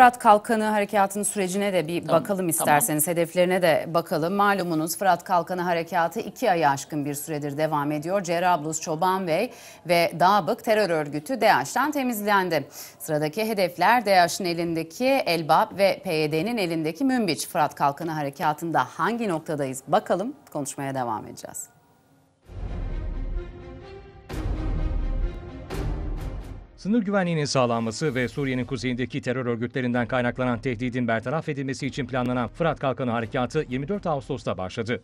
Fırat Kalkanı Harekatı'nın sürecine de bir tamam, bakalım isterseniz, tamam. hedeflerine de bakalım. Malumunuz Fırat Kalkanı Harekatı iki ay aşkın bir süredir devam ediyor. Cerablus, Çobanbey ve Dağbık terör örgütü DAEŞ'ten temizlendi. Sıradaki hedefler DAEŞ'in elindeki Elbap ve PYD'nin elindeki Münbiç. Fırat Kalkanı Harekatı'nda hangi noktadayız bakalım konuşmaya devam edeceğiz. Sınır güvenliğinin sağlanması ve Suriye'nin kuzeyindeki terör örgütlerinden kaynaklanan tehdidin bertaraf edilmesi için planlanan Fırat Kalkanı Harekatı 24 Ağustos'ta başladı.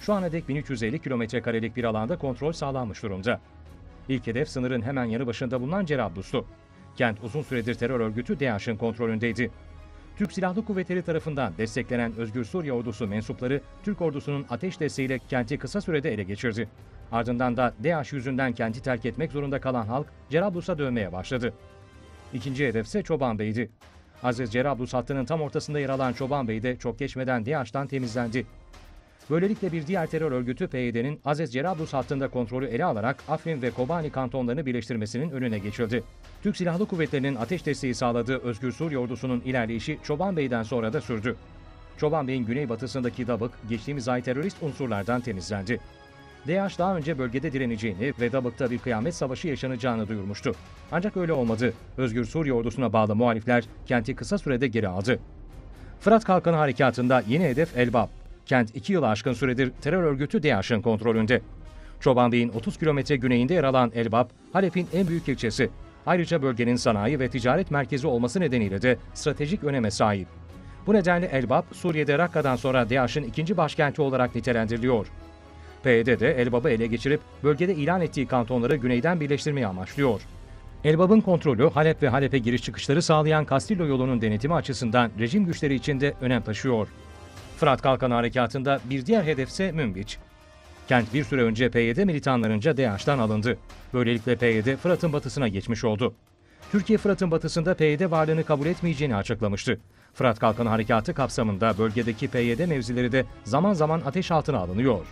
Şu ana dek 1350 kilometre karelik bir alanda kontrol sağlanmış durumda. İlk hedef sınırın hemen yanı başında bulunan Cerablus'tu. Kent uzun süredir terör örgütü DAEŞ'in kontrolündeydi. Türk Silahlı Kuvvetleri tarafından desteklenen Özgür Suriye Ordusu mensupları Türk ordusunun ateş desteğiyle kenti kısa sürede ele geçirdi. Ardından da DAEŞ yüzünden kenti terk etmek zorunda kalan halk Cerablus'a dönmeye başladı. İkinci hedef ise Çoban Bey'di. Aziz Cerablus hattının tam ortasında yer alan Çoban Bey de çok geçmeden DAEŞ'tan temizlendi. Böylelikle bir diğer terör örgütü PYD'nin Azez Cerablus hattında kontrolü ele alarak Afrin ve Kobani kantonlarını birleştirmesinin önüne geçildi. Türk Silahlı Kuvvetleri'nin ateş desteği sağladığı Özgür Suriye ordusunun ilerleyişi Çoban Bey'den sonra da sürdü. Çoban Bey'in güneybatısındaki Dabık geçtiğimiz ay terörist unsurlardan temizlendi. DH daha önce bölgede direneceğini ve Dabık'ta bir kıyamet savaşı yaşanacağını duyurmuştu. Ancak öyle olmadı. Özgür Suriye ordusuna bağlı muhalifler kenti kısa sürede geri aldı. Fırat Kalkanı Harekatı'nda yeni hedef Elbap. Kent iki yılı aşkın süredir terör örgütü DAEŞ'in kontrolünde. Çobanbey'in 30 kilometre güneyinde yer alan Elbap, Halep'in en büyük ilçesi. Ayrıca bölgenin sanayi ve ticaret merkezi olması nedeniyle de stratejik öneme sahip. Bu nedenle Elbap, Suriye'de Rakka'dan sonra DAEŞ'in ikinci başkenti olarak nitelendiriliyor. PYD e de Elbap'ı ele geçirip bölgede ilan ettiği kantonları güneyden birleştirmeyi amaçlıyor. Elbab'ın kontrolü Halep ve Halep'e giriş çıkışları sağlayan Kastillo yolunun denetimi açısından rejim güçleri için de önem taşıyor. Fırat Kalkan Harekatı'nda bir diğer hedefse Münbiç. Kent bir süre önce PYD militanlarınca DAEŞ'tan alındı. Böylelikle PYD Fırat'ın batısına geçmiş oldu. Türkiye Fırat'ın batısında PYD varlığını kabul etmeyeceğini açıklamıştı. Fırat Kalkan Harekatı kapsamında bölgedeki PYD mevzileri de zaman zaman ateş altına alınıyor.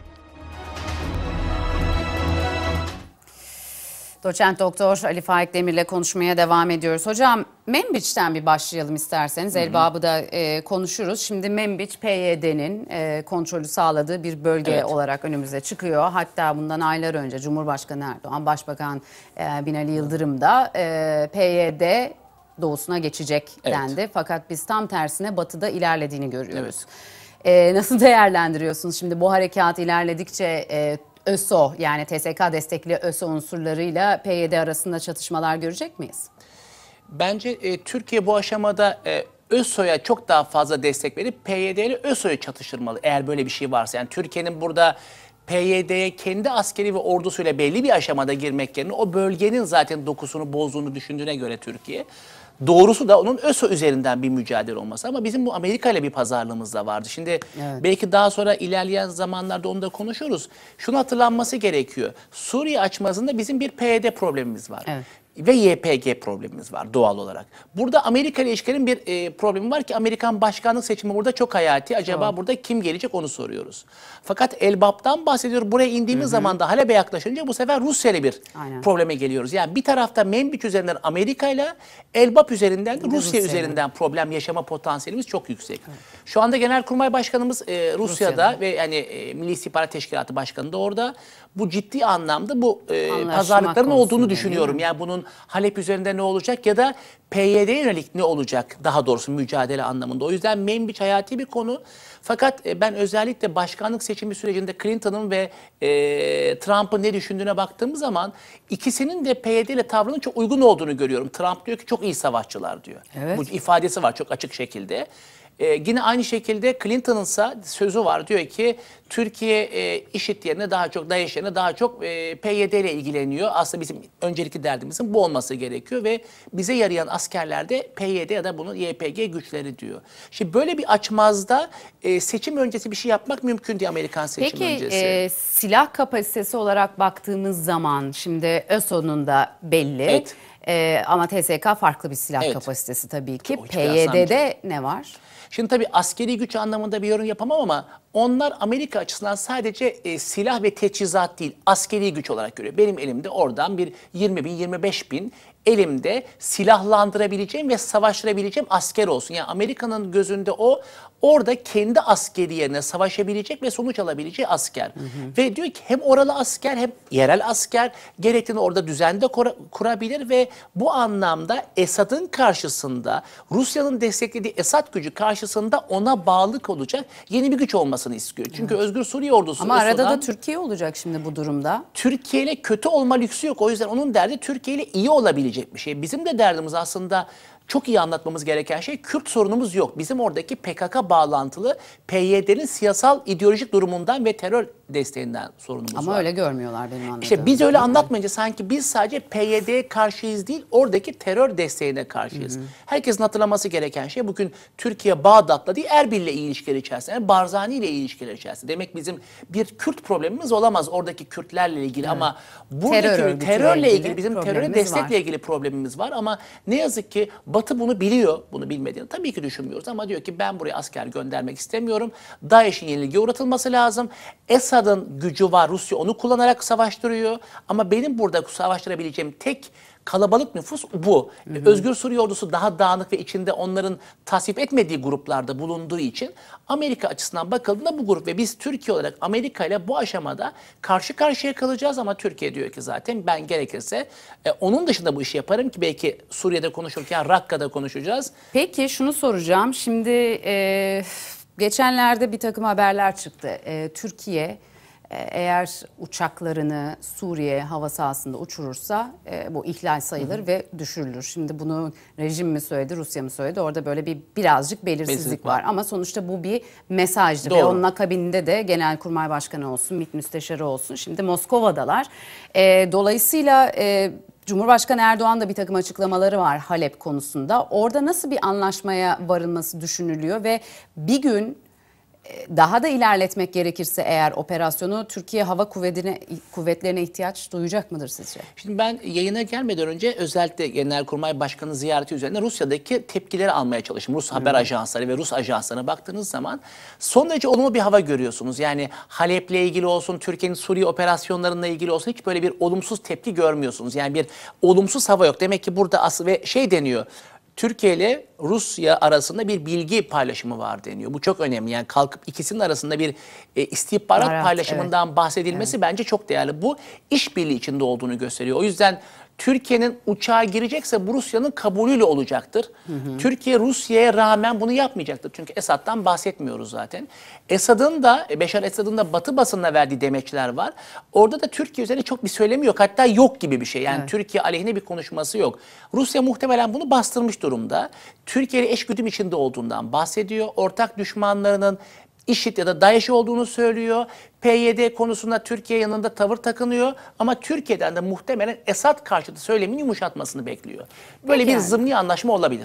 Doçent Doktor Ali Faik Demir'le konuşmaya devam ediyoruz. Hocam Membiç'ten bir başlayalım isterseniz. Elbabı da e, konuşuruz. Şimdi Membiç PYD'nin e, kontrolü sağladığı bir bölge evet. olarak önümüze çıkıyor. Hatta bundan aylar önce Cumhurbaşkanı Erdoğan, Başbakan e, Binali Yıldırım da e, PYD doğusuna geçecek evet. dendi. Fakat biz tam tersine batıda ilerlediğini görüyoruz. Evet. E, nasıl değerlendiriyorsunuz şimdi bu harekat ilerledikçe e, ÖSO yani TSK destekli ÖSO unsurlarıyla PYD arasında çatışmalar görecek miyiz? Bence e, Türkiye bu aşamada e, ÖSO'ya çok daha fazla destek verip PYD'li ÖSO'ya çatışırmalı. eğer böyle bir şey varsa. Yani Türkiye'nin burada PYD'ye kendi askeri ve ordusuyla belli bir aşamada girmek yerine o bölgenin zaten dokusunu bozduğunu düşündüğüne göre Türkiye doğrusu da onun ÖSO üzerinden bir mücadele olması. Ama bizim bu Amerika ile bir pazarlığımız da vardı. Şimdi evet. belki daha sonra ilerleyen zamanlarda onu da konuşuruz. Şunu hatırlanması gerekiyor. Suriye açmazında bizim bir PYD problemimiz var. Evet ve YPG problemimiz var doğal olarak. Burada Amerika ile ilişkilerin bir e, problemi var ki Amerikan başkanlık seçimi burada çok hayati. Acaba ha. burada kim gelecek onu soruyoruz. Fakat Elbap'tan bahsediyor. Buraya indiğimiz zaman da Halep'e yaklaşınca bu sefer Rusya ile bir Aynen. probleme geliyoruz. Yani bir tarafta Membik üzerinden Amerika ile Elbap üzerinden de Rusya, Rusya üzerinden problem yaşama potansiyelimiz çok yüksek. Evet. Şu anda Genelkurmay Başkanımız e, Rusya'da, Rusya'da ve yani e, Milli İstihbarat Teşkilatı Başkanı da orada. Bu ciddi anlamda bu e, pazarlıkların olduğunu düşünüyorum. Yani bunun Halep üzerinde ne olacak ya da PYD'ye yönelik ne olacak daha doğrusu mücadele anlamında. O yüzden Membiç hayati bir konu. Fakat e, ben özellikle başkanlık seçimi sürecinde Clinton'ın ve e, Trump'ın ne düşündüğüne baktığımız zaman ikisinin de PYD ile tavrının çok uygun olduğunu görüyorum. Trump diyor ki çok iyi savaşçılar diyor. Evet. Bu ifadesi var çok açık şekilde. E, yine aynı şekilde Clinton'ın sözü var diyor ki Türkiye e, IŞİD yerine daha çok, DAEŞ yerine daha çok e, PYD ile ilgileniyor. Aslında bizim öncelikli derdimizin bu olması gerekiyor ve bize yarayan askerler de PYD ya da bunun YPG güçleri diyor. Şimdi böyle bir açmazda e, seçim öncesi bir şey yapmak mümkün diye Amerikan seçim Peki, öncesi. Peki silah kapasitesi olarak baktığımız zaman şimdi ÖSO'nun da belli. Evet. E, ama TSK farklı bir silah evet. kapasitesi tabii ki. PYD'de ne var? Şimdi tabii askeri güç anlamında bir yorum yapamam ama onlar Amerika açısından sadece e, silah ve teçhizat değil, askeri güç olarak görüyor. Benim elimde oradan bir 20 bin, 25 bin elimde silahlandırabileceğim ve savaştırabileceğim asker olsun. Yani Amerika'nın gözünde o orada kendi askeri yerine savaşabilecek ve sonuç alabileceği asker. Hı hı. Ve diyor ki hem oralı asker hem yerel asker gerektiğini orada düzende kur kurabilir ve bu anlamda Esad'ın karşısında Rusya'nın desteklediği Esad gücü karşısında ona bağlı olacak yeni bir güç olmasını istiyor. Çünkü öz özgür Suriye ordusu. Ama arada da Türkiye olacak şimdi bu durumda. Türkiye ile kötü olma lüksü yok. O yüzden onun derdi Türkiye ile iyi olabilecek bir şey. Bizim de derdimiz aslında çok iyi anlatmamız gereken şey Kürt sorunumuz yok. Bizim oradaki PKK bağlantılı PYD'nin siyasal ideolojik durumundan ve terör desteğinden sorunumuz Ama var. Ama öyle görmüyorlar benim anladığım. İşte biz öyle anlatmayınca sanki biz sadece PYD'ye karşıyız değil oradaki terör desteğine karşıyız. Hı hı. Herkesin hatırlaması gereken şey bugün Türkiye Bağdat'la değil Erbil'le iyi ilişkiler içerisinde, yani Barzani ile ilişkiler içerisinde. Demek bizim bir Kürt problemimiz olamaz oradaki Kürtlerle ilgili evet. ama buradaki terör terörle ilgili, ilgili bizim teröre destekle ilgili problemimiz var ama ne yazık ki Batı bunu biliyor, bunu bilmediğini tabii ki düşünmüyoruz ama diyor ki ben buraya asker göndermek istemiyorum. DAEŞ'in yenilgi uğratılması lazım. Esad'ın gücü var, Rusya onu kullanarak savaştırıyor. Ama benim burada savaştırabileceğim tek Kalabalık nüfus bu. Hı hı. Özgür Suriye ordusu daha dağınık ve içinde onların tasvip etmediği gruplarda bulunduğu için Amerika açısından bakıldığında bu grup ve biz Türkiye olarak Amerika ile bu aşamada karşı karşıya kalacağız ama Türkiye diyor ki zaten ben gerekirse e, onun dışında bu işi yaparım ki belki Suriye'de konuşurken Rakka'da konuşacağız. Peki şunu soracağım. Şimdi e, geçenlerde bir takım haberler çıktı. E, Türkiye e, eğer uçaklarını Suriye hava sahasında uçurursa e, bu ihlal sayılır hı hı. ve düşürülür. Şimdi bunu rejim mi söyledi, Rusya mı söyledi? Orada böyle bir birazcık belirsizlik Belirsizlik var. var. Ama sonuçta bu bir mesajdı Doğru. ve onun akabinde de Genelkurmay Başkanı olsun, MİT Müsteşarı olsun. Şimdi Moskova'dalar. E, dolayısıyla e, Cumhurbaşkanı Erdoğan da bir takım açıklamaları var Halep konusunda. Orada nasıl bir anlaşmaya varılması düşünülüyor ve bir gün ee, daha da ilerletmek gerekirse eğer operasyonu Türkiye Hava Kuvveti'ne kuvvetlerine ihtiyaç duyacak mıdır sizce? Şimdi ben yayına gelmeden önce özellikle Genelkurmay Başkanı ziyareti üzerine Rusya'daki tepkileri almaya çalıştım. Rus Hı. haber ajansları ve Rus ajanslarına baktığınız zaman son derece olumlu bir hava görüyorsunuz. Yani Halep'le ilgili olsun, Türkiye'nin Suriye operasyonlarıyla ilgili olsun hiç böyle bir olumsuz tepki görmüyorsunuz. Yani bir olumsuz hava yok. Demek ki burada asıl ve şey deniyor. Türkiye ile Rusya arasında bir bilgi paylaşımı var deniyor. Bu çok önemli. Yani kalkıp ikisinin arasında bir e, istihbarat Barat, paylaşımından evet. bahsedilmesi evet. bence çok değerli. Bu işbirliği içinde olduğunu gösteriyor. O yüzden Türkiye'nin uçağa girecekse bu Rusya'nın kabulüyle olacaktır. Hı hı. Türkiye Rusya'ya rağmen bunu yapmayacaktır. Çünkü Esad'dan bahsetmiyoruz zaten. Esad'ın da e, Beşar Esad'ın da Batı basınına verdiği demeçler var. Orada da Türkiye üzerine çok bir söylemi yok. Hatta yok gibi bir şey. Yani evet. Türkiye aleyhine bir konuşması yok. Rusya muhtemelen bunu bastırmış durumda. Türkiye ile eş güdüm içinde olduğundan bahsediyor. Ortak düşmanlarının IŞİD ya da DAEŞ olduğunu söylüyor. PYD konusunda Türkiye yanında tavır takınıyor ama Türkiye'den de muhtemelen Esad karşıtı söylemini yumuşatmasını bekliyor. Böyle Peki bir yani. zımni anlaşma olabilir.